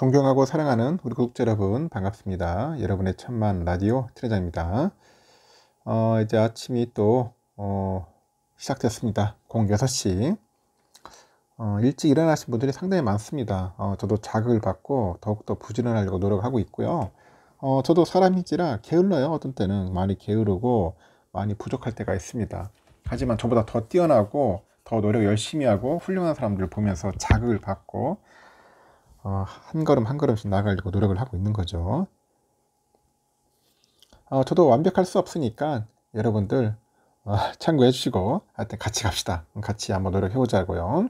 존경하고 사랑하는 우리 구독자 여러분 반갑습니다. 여러분의 천만 라디오 트레장입니다. 어, 이제 아침이 또 어, 시작됐습니다. 공 6시 어, 일찍 일어나신 분들이 상당히 많습니다. 어, 저도 자극을 받고 더욱더 부지런하려고 노력하고 있고요. 어, 저도 사람이지라 게을러요. 어떤 때는 많이 게으르고 많이 부족할 때가 있습니다. 하지만 저보다 더 뛰어나고 더 노력 열심히 하고 훌륭한 사람들을 보면서 자극을 받고 어, 한 걸음 한 걸음씩 나가려고 노력을 하고 있는 거죠. 어, 저도 완벽할 수 없으니까 여러분들 어, 참고해 주시고 하여튼 같이 갑시다. 같이 한번 노력해 보자고요.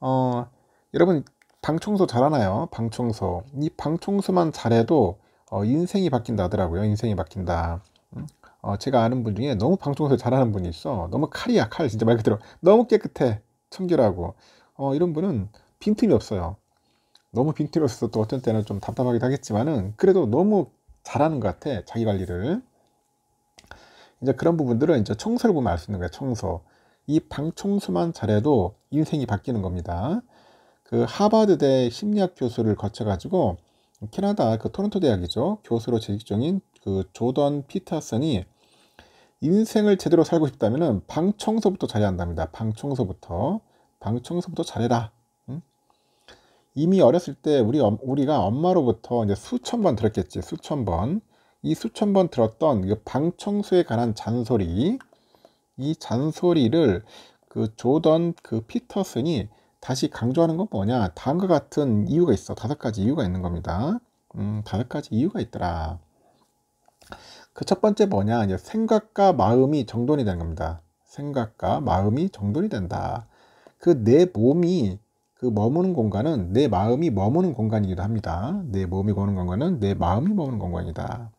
어, 여러분 방 청소 잘하나요? 방 청소. 이 방 청소만 잘해도 어, 인생이 바뀐다 하더라고요. 인생이 바뀐다. 음? 어, 제가 아는 분 중에 너무 방 청소 잘하는 분이 있어. 너무 칼이야 칼 진짜 말 그대로 너무 깨끗해 청결하고 어, 이런 분은 빈틈이 없어요. 너무 빈틈이없어서 또 어떤 때는 좀 답답하기도 하겠지만은 그래도 너무 잘하는 것 같아 자기 관리를 이제 그런 부분들은 이제 청소를 보면 알 수 있는 거야 청소 이 방 청소만 잘해도 인생이 바뀌는 겁니다 그 하버드대 심리학 교수를 거쳐 가지고 캐나다 그 토론토 대학이죠 교수로 재직 중인 그 조던 피터슨이 인생을 제대로 살고 싶다면은 방 청소부터 잘해야 한답니다 방 청소부터 방 청소부터 잘해라 이미 어렸을 때 우리 우리가 엄마로부터 이제 수천 번 들었겠지 수천 번 이 수천 번 들었던 그 방청소에 관한 잔소리 이 잔소리를 그 조던 그 피터슨이 다시 강조하는 건 뭐냐 다음과 같은 이유가 있어 다섯 가지 이유가 있는 겁니다 음 다섯 가지 이유가 있더라 그 첫 번째 뭐냐 이제 생각과 마음이 정돈이 되는 겁니다 생각과 마음이 정돈이 된다 그 내 몸이 그 머무는 공간은 내 마음이 머무는 공간이기도 합니다. 내 몸이 머무는 공간은 내 마음이 머무는 공간이다.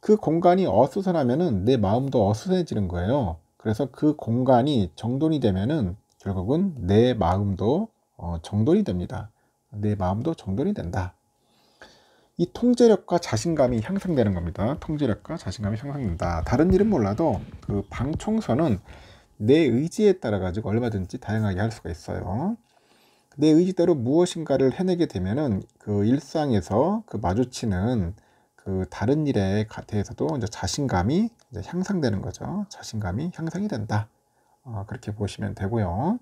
그 공간이 어수선하면은 내 마음도 어수선해지는 거예요. 그래서 그 공간이 정돈이 되면은 결국은 내 마음도 어, 정돈이 됩니다. 내 마음도 정돈이 된다. 이 통제력과 자신감이 향상되는 겁니다. 통제력과 자신감이 향상된다. 다른 일은 몰라도 그 방청소는 내 의지에 따라 가지고 얼마든지 다양하게 할 수가 있어요. 내 의지대로 무엇인가를 해내게 되면은 그 일상에서 그 마주치는 그 다른 일에 대해서도 이제 자신감이 이제 향상되는 거죠. 자신감이 향상이 된다. 어, 그렇게 보시면 되고요.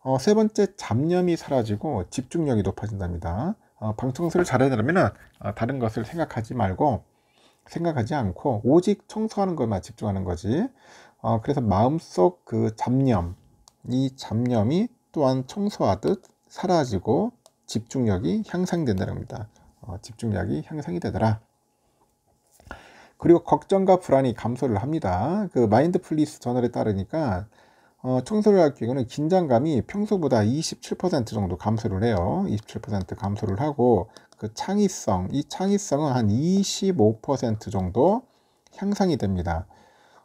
어, 세 번째 잡념이 사라지고 집중력이 높아진답니다. 어, 방청소를 잘하려면 어, 다른 것을 생각하지 말고 생각하지 않고 오직 청소하는 것만 집중하는 거지. 어, 그래서 마음속 그 잡념, 이 잡념이 또한 청소하듯 사라지고 집중력이 향상된다는 겁니다. 어, 집중력이 향상이 되더라. 그리고 걱정과 불안이 감소를 합니다. 그 마인드풀리스 저널에 따르니까 어, 청소를 할 경우는 긴장감이 평소보다 27% 정도 감소를 해요. 27% 감소를 하고 그 창의성, 이 창의성은 한 25% 정도 향상이 됩니다.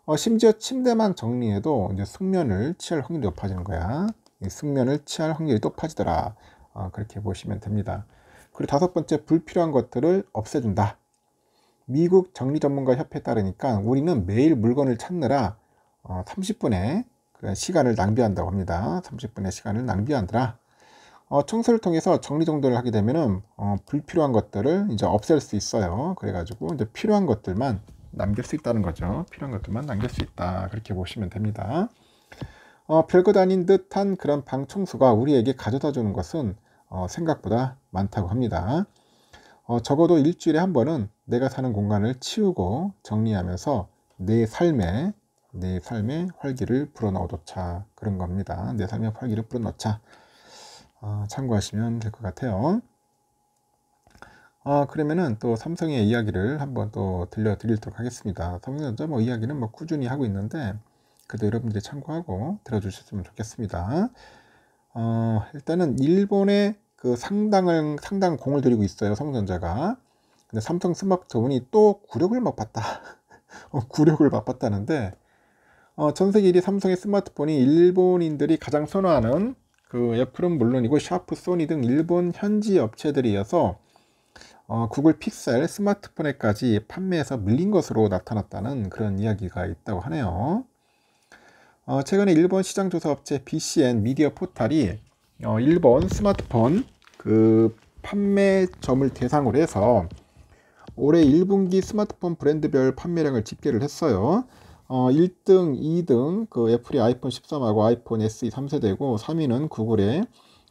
어, 심지어 침대만 정리해도 이제 숙면을 취할 확률이 높아지는 거야. 숙면을 취할 확률이 높아지더라. 어, 그렇게 보시면 됩니다. 그리고 다섯 번째, 불필요한 것들을 없애준다. 미국 정리 전문가 협회에 따르니까 우리는 매일 물건을 찾느라 어, 30분의 그 시간을 낭비한다고 합니다. 30분의 시간을 낭비한다 어, 청소를 통해서 정리 정돈을 하게 되면은 어, 불필요한 것들을 이제 없앨 수 있어요. 그래가지고 이제 필요한 것들만 남길 수 있다는 거죠. 필요한 것들만 남길 수 있다. 그렇게 보시면 됩니다. 어, 별것 아닌 듯한 그런 방 청소가 우리에게 가져다 주는 것은 어, 생각보다 많다고 합니다. 어, 적어도 일주일에 한 번은 내가 사는 공간을 치우고 정리하면서 내 삶에 내 삶의 활기를 불어넣어놓자 그런 겁니다. 내 삶의 활기를 불어넣자 어, 참고하시면 될 것 같아요. 어, 그러면은 또 삼성의 이야기를 한번 또 들려드리도록 하겠습니다. 삼성전자 뭐 이야기는 뭐 꾸준히 하고 있는데 그래도 여러분들이 참고하고 들어주셨으면 좋겠습니다. 어, 일단은 일본의 그 상당을 상당 공을 들이고 있어요. 삼성전자가. 근데 삼성 스마트폰이 또구력을 맛봤다. 구력을 맛봤다는데 어, 어, 전 세계 1위 삼성의 스마트폰이 일본인들이 가장 선호하는 그 애플은 물론이고 샤프, 소니 등 일본 현지 업체들이어서 어, 구글 픽셀 스마트폰에까지 판매해서 밀린 것으로 나타났다는 그런 이야기가 있다고 하네요. 어, 최근에 일본 시장조사업체 BCN 미디어 포탈이 어, 일본 스마트폰 그 판매점을 대상으로 해서 올해 1분기 스마트폰 브랜드별 판매량을 집계를 했어요. 어, 1등, 2등 그 애플이 아이폰 13하고 아이폰 SE 3세대고 3위는 구글의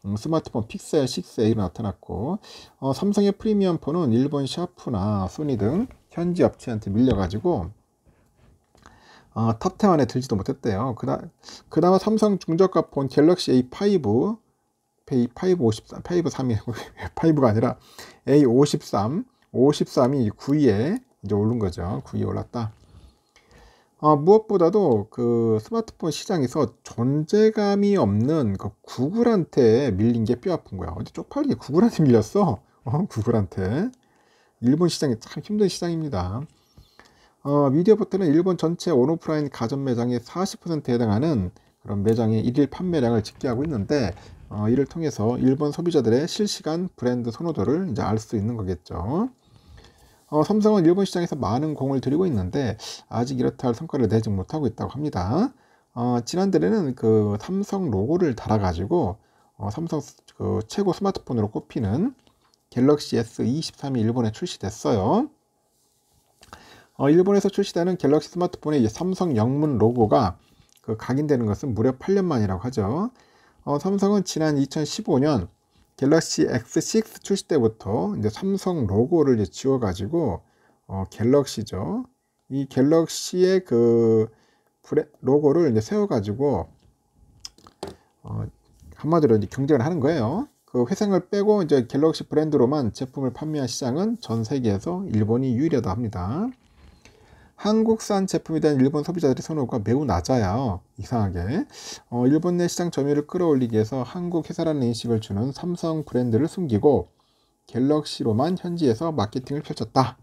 음, 스마트폰 픽셀 6A로 나타났고 어, 삼성의 프리미엄폰은 일본 샤프나 소니 등 현지 업체한테 밀려가지고 어, 탑1 안에 들지도 못했대요. 그다, 그나마 삼성 중저가 폰 갤럭시 A5, A5 53, A5 3 a 5가 아니라 A53, 53이 9위에 이제 오른 거죠. 9위에 올랐다. 어, 무엇보다도 그 스마트폰 시장에서 존재감이 없는 그 구글한테 밀린 게 뼈 아픈 거야. 어제 쪽팔리게 구글한테 밀렸어. 어, 구글한테. 일본 시장이 참 힘든 시장입니다. 어, 미디어포트는 일본 전체 온오프라인 가전 매장의 40%에 해당하는 그런 매장의 일일 판매량을 집계하고 있는데 어, 이를 통해서 일본 소비자들의 실시간 브랜드 선호도를 이제 알 수 있는 거겠죠. 어, 삼성은 일본 시장에서 많은 공을 들이고 있는데 아직 이렇다 할 성과를 내지 못하고 있다고 합니다. 어, 지난달에는 그 삼성 로고를 달아가지고 어, 삼성 그 최고 스마트폰으로 꼽히는 갤럭시 S23이 일본에 출시됐어요. 어, 일본에서 출시되는 갤럭시 스마트폰의 삼성 영문 로고가 그 각인되는 것은 무려 8년 만이라고 하죠. 어, 삼성은 지난 2015년 갤럭시 X6 출시 때부터 이제 삼성 로고를 이제 지워가지고 어, 갤럭시죠. 이 갤럭시의 그 브레, 로고를 이제 세워가지고 어, 한마디로 이제 경쟁을 하는 거예요. 그 회생을 빼고 이제 갤럭시 브랜드로만 제품을 판매한 시장은 전 세계에서 일본이 유일하다 합니다. 한국산 제품에 대한 일본 소비자들의 선호가 매우 낮아요. 이상하게. 어, 일본 내 시장 점유율을 끌어올리기 위해서 한국 회사라는 인식을 주는 삼성 브랜드를 숨기고 갤럭시로만 현지에서 마케팅을 펼쳤다.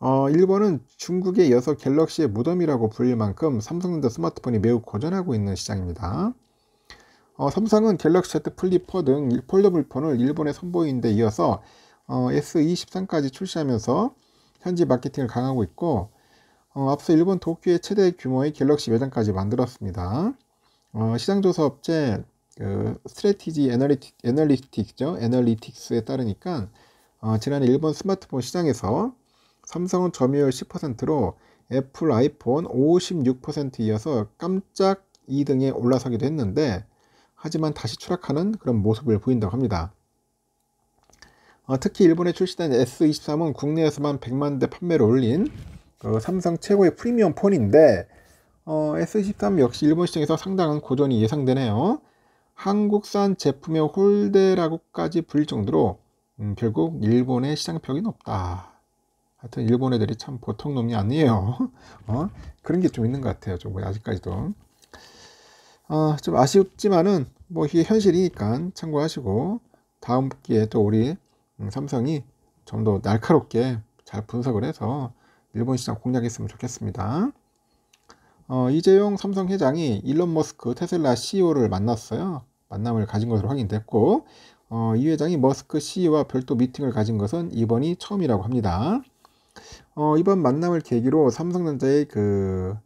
어, 일본은 중국에 이어서 갤럭시의 무덤이라고 불릴 만큼 삼성전자 스마트폰이 매우 고전하고 있는 시장입니다. 어, 삼성은 갤럭시 Z 플립4 등 폴더블폰을 일본에 선보인 데 이어서 어, S23까지 출시하면서 현지 마케팅을 강하고 있고 어, 앞서 일본 도쿄의 최대 규모의 갤럭시 매장까지 만들었습니다. 어, 시장조사 업체 그 스트레티지 애널리틱, 애널리틱죠 애널리틱스에 따르니까 어, 지난해 일본 스마트폰 시장에서 삼성은 점유율 10%로 애플 아이폰 56% 이어서 깜짝 2등에 올라서기도 했는데 하지만 다시 추락하는 그런 모습을 보인다고 합니다. 어, 특히 일본에 출시된 S23은 국내에서만 100만 대 판매를 올린 그 삼성 최고의 프리미엄 폰인데 어, S23 역시 일본 시장에서 상당한 고전이 예상되네요. 한국산 제품의 홀대라고까지 불릴 정도로 음, 결국 일본의 시장평이 높다. 하여튼 일본 애들이 참 보통 놈이 아니에요. 어? 그런 게 좀 있는 것 같아요. 좀 아직까지도. 어, 좀 아쉽지만은 뭐 이게 현실이니까 참고하시고 다음 기회에 또 우리 음, 삼성이 좀 더 날카롭게 잘 분석을 해서 일본 시장 공략했으면 좋겠습니다. 어, 이재용 삼성 회장이 일론 머스크 테슬라 CEO를 만났어요. 만남을 가진 것으로 확인됐고 어, 이 회장이 머스크 CEO와 별도 미팅을 가진 것은 이번이 처음이라고 합니다. 어, 이번 만남을 계기로 삼성전자의 그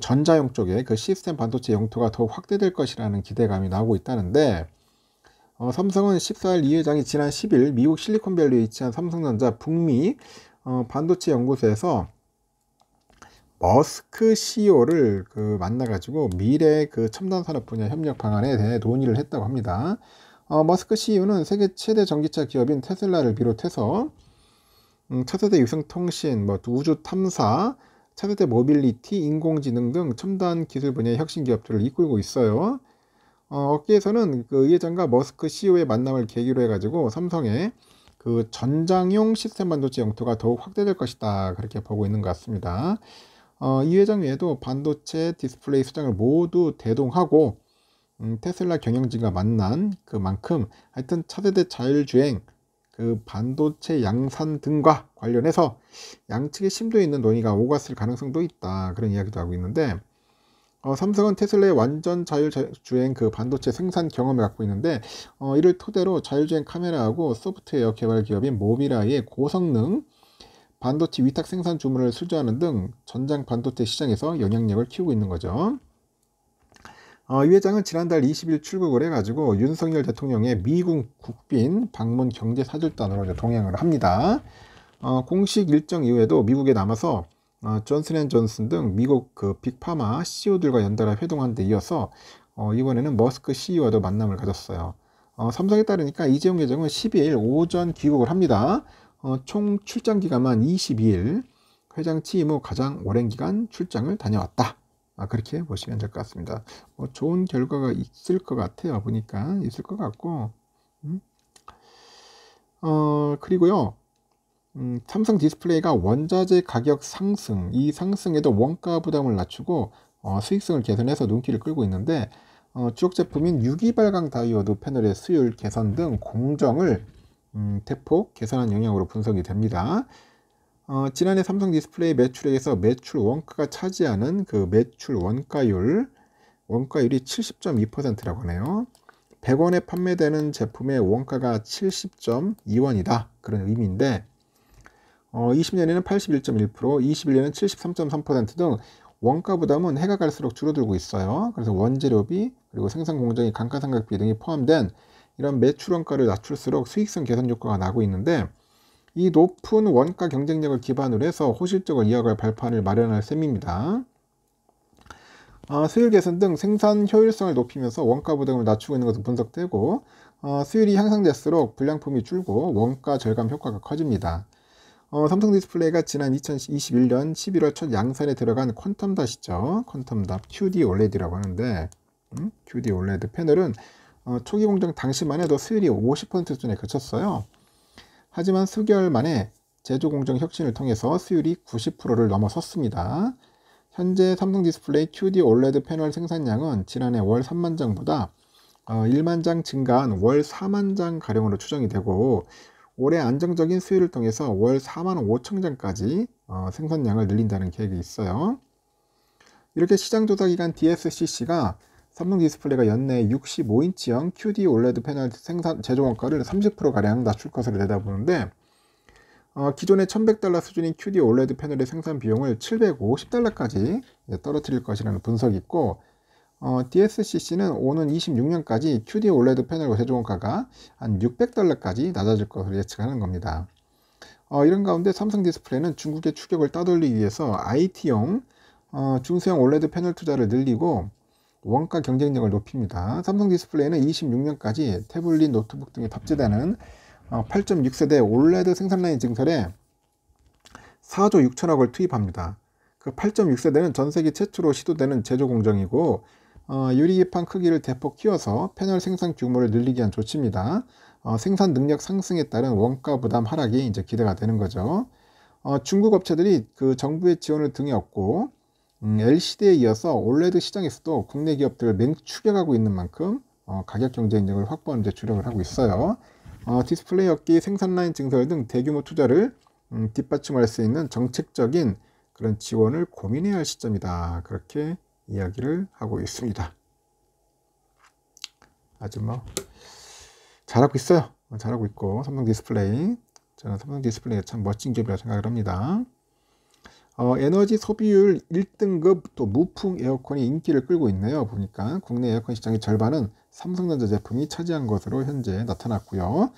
전자용 쪽에 그 시스템 반도체 영토가 더욱 확대될 것이라는 기대감이 나오고 있다는데 어, 삼성은 14일 이 회장이 지난 10일 미국 실리콘밸리에 위치한 삼성전자 북미 어, 반도체 연구소에서 머스크 CEO를 그 만나가지고 미래 그 첨단 산업 분야 협력 방안에 대해 논의를 했다고 합니다. 어, 머스크 CEO는 세계 최대 전기차 기업인 테슬라를 비롯해서 음, 차세대 유성통신, 뭐 우주 탐사, 차세대 모빌리티, 인공지능 등 첨단 기술 분야의 혁신 기업들을 이끌고 있어요. 어, 업계에서는 그 이회장과 머스크 CEO의 만남을 계기로 해가지고 삼성의 그 전장용 시스템 반도체 영토가 더욱 확대될 것이다 그렇게 보고 있는 것 같습니다. 어, 이 회장 외에도 반도체 디스플레이 수장을 모두 대동하고 음, 테슬라 경영진과 만난 그만큼 하여튼 차세대 자율주행 그 반도체 양산 등과 관련해서 양측에 심도 있는 논의가 오갔을 가능성도 있다 그런 이야기도 하고 있는데 어, 삼성은 테슬라의 완전 자율주행 그 반도체 생산 경험을 갖고 있는데 어, 이를 토대로 자율주행 카메라하고 소프트웨어 개발 기업인 모비라의 고성능 반도체 위탁 생산 주문을 수주하는 등 전장 반도체 시장에서 영향력을 키우고 있는 거죠. 어, 이 회장은 지난달 20일 출국을 해가지고 윤석열 대통령의 미국 국빈 방문 경제 사절단으로 동행을 합니다. 어, 공식 일정 이후에도 미국에 남아서 어, 존슨앤존슨 등 미국 그 빅파마 CEO들과 연달아 회동한 데 이어서 어, 이번에는 머스크 CEO와도 만남을 가졌어요. 어, 삼성에 따르니까 이재용 회장은 12일 오전 귀국을 합니다. 어, 총 출장 기간만 22일. 회장 취임 후 가장 오랜 기간 출장을 다녀왔다. 아, 그렇게 보시면 될 것 같습니다. 어, 좋은 결과가 있을 것 같아요. 보니까 있을 것 같고. 음? 어, 그리고요. 음, 삼성 디스플레이가 원자재 가격 상승, 이 상승에도 원가 부담을 낮추고 어, 수익성을 개선해서 눈길을 끌고 있는데 어, 주력 제품인 유기발광 다이오드 패널의 수율 개선 등 공정을 음, 대폭 개선한 영향으로 분석이 됩니다. 어, 지난해 삼성 디스플레이 매출액에서 매출 원가가 차지하는 그 매출 원가율, 원가율이 70.2%라고 하네요. 100원에 판매되는 제품의 원가가 70.2원이다. 그런 의미인데, 어, 20년에는 81.1%, 21년에는 73.3%등 원가 부담은 해가 갈수록 줄어들고 있어요. 그래서 원재료비 그리고 생산 공정의 감가상각비 등이 포함된 이런 매출 원가를 낮출수록 수익성 개선 효과가 나고 있는데 이 높은 원가 경쟁력을 기반으로 해서 호실적을 이어갈 발판을 마련할 셈입니다. 어, 수율 개선 등 생산 효율성을 높이면서 원가 부담을 낮추고 있는 것도 분석되고 어, 수율이 향상될수록 불량품이 줄고 원가 절감 효과가 커집니다. 어, 삼성 디스플레이가 지난 2021년 11월 첫 양산에 들어간 퀀텀 닷이죠. 퀀텀 닷 QD OLED라고 하는데 음? QD OLED 패널은 어, 초기 공정 당시만 해도 수율이 50% 수준에 그쳤어요. 하지만 수개월 만에 제조 공정 혁신을 통해서 수율이 90%를 넘어섰습니다. 현재 삼성 디스플레이 QD OLED 패널 생산량은 지난해 월 3만 장보다 어, 1만 장 증가한 월 4만 장 가량으로 추정이 되고 올해 안정적인 수요를 통해서 월 4만 5천 장까지 어, 생산량을 늘린다는 계획이 있어요. 이렇게 시장조사 기관 DSCC가 삼성 디스플레이가 연내 65인치형 QD OLED 패널 생산 제조 원가를 30%가량 낮출 것으로 내다보는데 어, 기존의 1100달러 수준인 QD OLED 패널의 생산 비용을 750달러까지 예, 떨어뜨릴 것이라는 분석이 있고 어, DSCC는 오는 26년까지 QD OLED 패널 제조원가가 한 600달러까지 낮아질 것으로 예측하는 겁니다. 어, 이런 가운데 삼성 디스플레이는 중국의 추격을 따돌리기 위해서 IT용 어, 중소형 OLED 패널 투자를 늘리고 원가 경쟁력을 높입니다. 삼성 디스플레이는 26년까지 태블릿, 노트북 등이 탑재되는 어, 8.6세대 OLED 생산 라인 증설에 4조 6천억을 투입합니다. 그 8.6세대는 전 세계 최초로 시도되는 제조 공정이고 어, 유리기판 크기를 대폭 키워서 패널 생산 규모를 늘리기 위한 조치입니다. 어, 생산 능력 상승에 따른 원가 부담 하락이 이제 기대가 되는 거죠. 어, 중국 업체들이 그 정부의 지원을 등에 업고 음, LCD에 이어서 OLED 시장에서도 국내 기업들을 맹추격하고 있는 만큼 어, 가격 경쟁력을 확보하는 데 주력을 하고 있어요. 어, 디스플레이 업계 생산 라인 증설 등 대규모 투자를 음, 뒷받침할 수 있는 정책적인 그런 지원을 고민해야 할 시점이다. 그렇게 이야기를 하고 있습니다. 아주 뭐 잘하고 있어요. 잘하고 있고 삼성 디스플레이 저는 삼성 디스플레이참 멋진 기업이라고 생각을 합니다. 어, 에너지 소비율 1등급 또 무풍 에어컨이 인기를 끌고 있네요. 보니까 국내 에어컨 시장의 절반은 삼성전자 제품이 차지한 것으로 현재 나타났고요.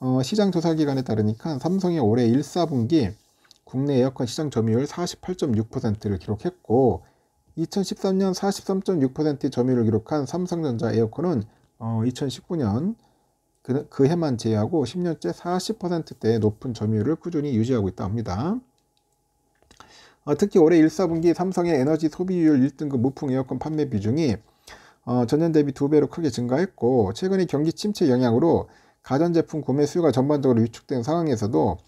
어, 시장 조사 기관에 따르니까 삼성의 올해 1, 4분기 국내 에어컨 시장 점유율 48.6%를 기록했고 2013년 43.6%의 점유율을 기록한 삼성전자 에어컨은 어, 2019년 그, 그, 해만 제외하고 10년째 40%대의 높은 점유율을 꾸준히 유지하고 있다 합니다. 어, 특히 올해 1, 4분기 삼성의 에너지 소비율 1등급 무풍 에어컨 판매 비중이 어, 전년 대비 2배로 크게 증가했고 최근의 경기 침체 영향으로 가전제품 구매 수요가 전반적으로 위축된 상황에서도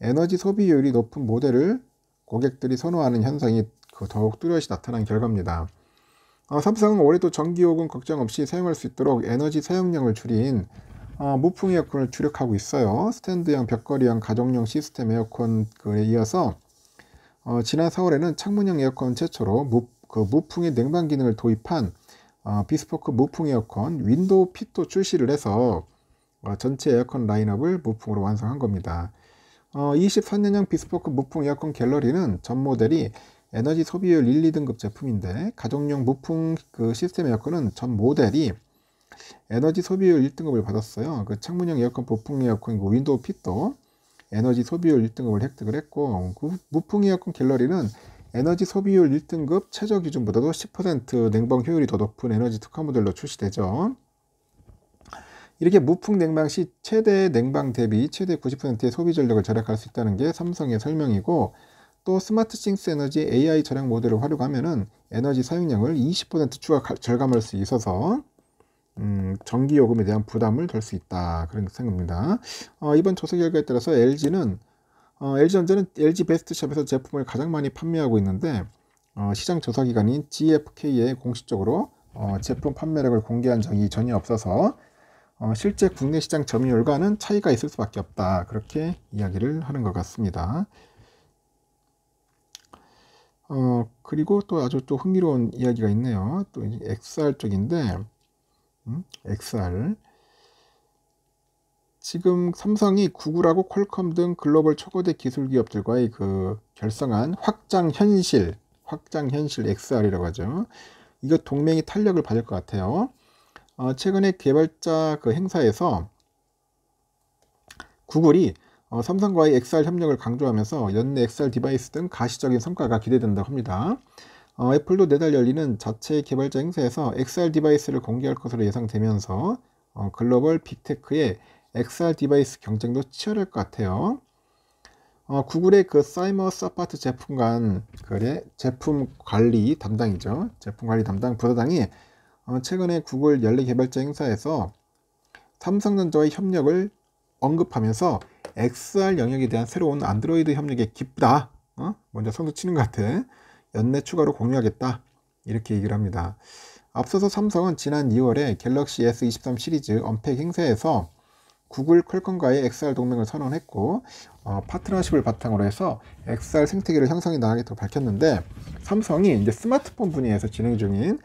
에너지 소비율이 높은 모델을 고객들이 선호하는 현상이 그 더욱 뚜렷이 나타난 결과입니다. 어, 삼성은 올해도 전기요금 걱정 없이 사용할 수 있도록 에너지 사용량을 줄인 어, 무풍 에어컨을 주력하고 있어요. 스탠드형, 벽걸이형, 가정용 시스템 에어컨에 이어서 어, 지난 4월에는 창문형 에어컨 최초로 무, 그 무풍의 냉방 기능을 도입한 어, 비스포크 무풍 에어컨 윈도우 핏도 출시를 해서 어, 전체 에어컨 라인업을 무풍으로 완성한 겁니다. 어, 23년형 비스포크 무풍 에어컨 갤러리는 전 모델이 에너지 소비율 1, 2등급 제품인데 가정용 무풍 그 시스템 에어컨은 전 모델이 에너지 소비율 1등급을 받았어요. 그 창문형 에어컨, 부품 에어컨, 그 윈도우 핏도 에너지 소비율 1등급을 획득을 했고 그 무풍 에어컨 갤러리는 에너지 소비율 1등급 최저 기준보다도 10% 냉방 효율이 더 높은 에너지 특화 모델로 출시되죠. 이렇게 무풍 냉방 시 최대 냉방 대비 최대 90%의 소비 전력을 절약할 수 있다는 게 삼성의 설명이고 또 스마트 싱스 에너지 AI 절약 모델을 활용하면 에너지 사용량을 20% 추가 절감할 수 있어서 음, 전기 요금에 대한 부담을 덜 수 있다 그런 생각입니다. 어, 이번 조사 결과에 따라서 LG는 어, LG전자는 LG 베스트샵에서 제품을 가장 많이 판매하고 있는데 어, 시장 조사 기관인 GFK에 공식적으로 어, 제품 판매력을 공개한 적이 전혀 없어서 어, 실제 국내 시장 점유율과는 차이가 있을 수밖에 없다 그렇게 이야기를 하는 것 같습니다. 어, 그리고 또 아주 또 흥미로운 이야기가 있네요. 또 XR 쪽인데, 음, XR. 지금 삼성이 구글하고 퀄컴 등 글로벌 초거대 기술 기업들과의 그 결성한 확장 현실, 확장 현실 XR이라고 하죠. 이거 동맹이 탄력을 받을 것 같아요. 어, 최근에 개발자 그 행사에서 구글이 어, 삼성과의 XR 협력을 강조하면서 연내 XR 디바이스 등 가시적인 성과가 기대된다고 합니다. 어, 애플도 내달 열리는 자체 개발자 행사에서 XR 디바이스를 공개할 것으로 예상되면서 어, 글로벌 빅테크의 XR 디바이스 경쟁도 치열할 것 같아요. 어, 구글의 그 사이머 사파트 제품 간 그래 제품 관리 담당이죠. 제품 관리 담당 부사장이 어, 최근에 구글 연례 개발자 행사에서 삼성전자의 협력을 언급하면서 XR 영역에 대한 새로운 안드로이드 협력에 기쁘다. 어? 먼저 선수 치는 것 같아. 연내 추가로 공유하겠다. 이렇게 얘기를 합니다. 앞서서 삼성은 지난 2월에 갤럭시 S23 시리즈 언팩 행사에서 구글 퀄컴과의 XR 동맹을 선언했고 어, 파트너십을 바탕으로 해서 XR 생태계를 형성해 나가겠다고 밝혔는데 삼성이 이제 스마트폰 분야에서 진행 중인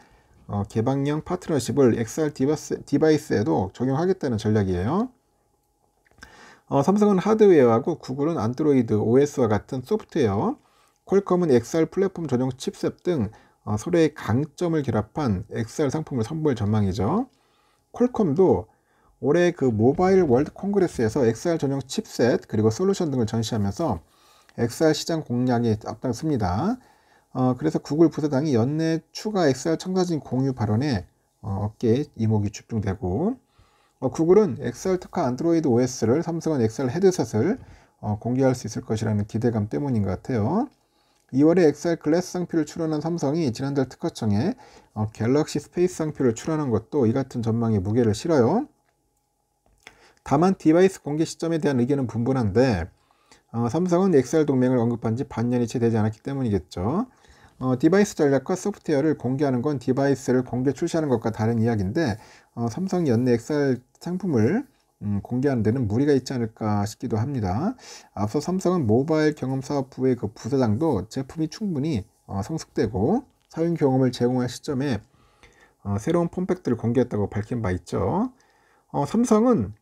어, 개방형 파트너십을 XR 디바스 디바이스에도 적용하겠다는 전략이에요. 어, 삼성은 하드웨어하고 구글은 안드로이드 OS와 같은 소프트웨어, 퀄컴은 XR 플랫폼 전용 칩셋 등 어, 서로의 강점을 결합한 XR 상품을 선보일 전망이죠. 퀄컴도 올해 그 모바일 월드 콩그레스에서 XR 전용 칩셋 그리고 솔루션 등을 전시하면서 XR 시장 공략에 앞장습니다 어, 그래서 구글 부사장이 연내 추가 XR 첨가진 공유 발언에 어, 어깨에 이목이 집중되고 어, 구글은 엑셀 특화 안드로이드 OS를 삼성은 엑셀 헤드셋을 어, 공개할 수 있을 것이라는 기대감 때문인 것 같아요. 2월에 엑셀 글래스 상표를 출원한 삼성이 지난달 특허청에 어, 갤럭시 스페이스 상표를 출원한 것도 이 같은 전망에 무게를 실어요. 다만 디바이스 공개 시점에 대한 의견은 분분한데 어, 삼성은 엑셀 동맹을 언급한 지 반년이 채 되지 않았기 때문이겠죠. 어, 디바이스 전략과 소프트웨어를 공개하는 건 디바이스를 공개 출시하는 것과 다른 이야기인데 어, 삼성 연내 엑셀 상품을 음, 공개하는 데는 무리가 있지 않을까 싶기도 합니다. 앞서 삼성은 모바일 경험사업부의 그 부사장도 제품이 충분히 어, 성숙되고 사용 경험을 제공할 시점에 어, 새로운 폼팩트를 공개했다고 밝힌 바 있죠. 어, 삼성은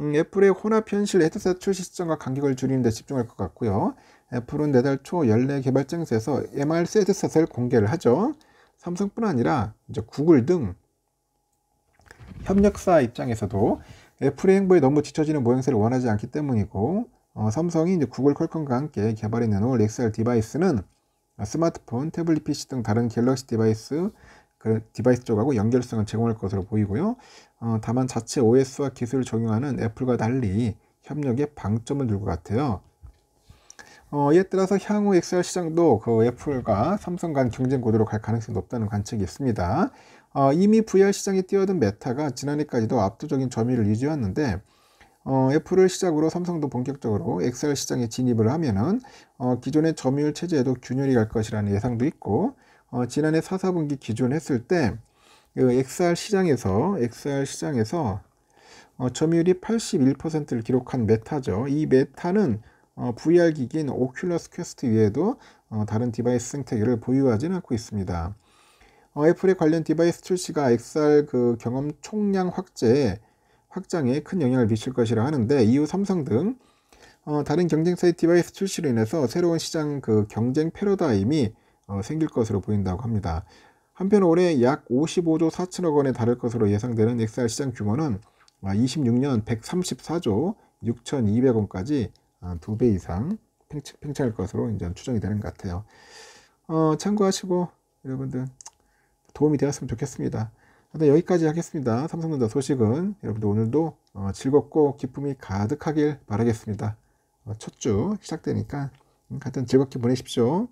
음, 애플의 혼합 현실 헤드셋 출시 시점과 간격을 줄이는 데 집중할 것 같고요. 애플은 내달 초 연례 개발장에서 MR 헤드셋을 공개를 하죠. 삼성뿐 아니라 이제 구글 등 협력사 입장에서도 애플의 행보에 너무 지쳐지는 모양새를 원하지 않기 때문이고 어, 삼성이 이제 구글 퀄컴과 함께 개발해 내놓을 XR 디바이스는 스마트폰, 태블릿 PC 등 다른 갤럭시 디바이스 그 디바이스 쪽하고 연결성을 제공할 것으로 보이고요. 어, 다만 자체 OS와 기술을 적용하는 애플과 달리 협력의 방점을 둘 것 같아요. 어, 이에 따라서 향후 XR 시장도 그 애플과 삼성 간 경쟁 구도로 갈 가능성이 높다는 관측이 있습니다. 어, 이미 VR 시장에 뛰어든 메타가 지난해까지도 압도적인 점유율을 유지했는데 어, 애플을 시작으로 삼성도 본격적으로 XR 시장에 진입을 하면은 어, 기존의 점유율 체제에도 균열이 갈 것이라는 예상도 있고 어, 지난해 4, 4분기 기준했을 때그 XR 시장에서 XR 시장에서 어, 점유율이 81%를 기록한 메타죠. 이 메타는 어, VR 기기인 오큘러스 퀘스트 외에도 어, 다른 디바이스 생태계를 보유하지는 않고 있습니다. 어, 애플의 관련 디바이스 출시가 XR 그 경험 총량 확대 확장에 큰 영향을 미칠 것이라 하는데 이후 삼성 등 어, 다른 경쟁사의 디바이스 출시로 인해서 새로운 시장 그 경쟁 패러다임이 어, 생길 것으로 보인다고 합니다. 한편 올해 약 55조 4천억 원에 달할 것으로 예상되는 XR 시장 규모는 26년 134조 6,200원까지 두배 이상 팽창할 것으로 이제 추정이 되는 것 같아요. 어, 참고하시고 여러분들 도움이 되었으면 좋겠습니다. 일단 여기까지 하겠습니다. 삼성전자 소식은 여러분들 오늘도 어, 즐겁고 기쁨이 가득하길 바라겠습니다. 어, 첫주 시작되니까 음, 하여튼 즐겁게 보내십시오.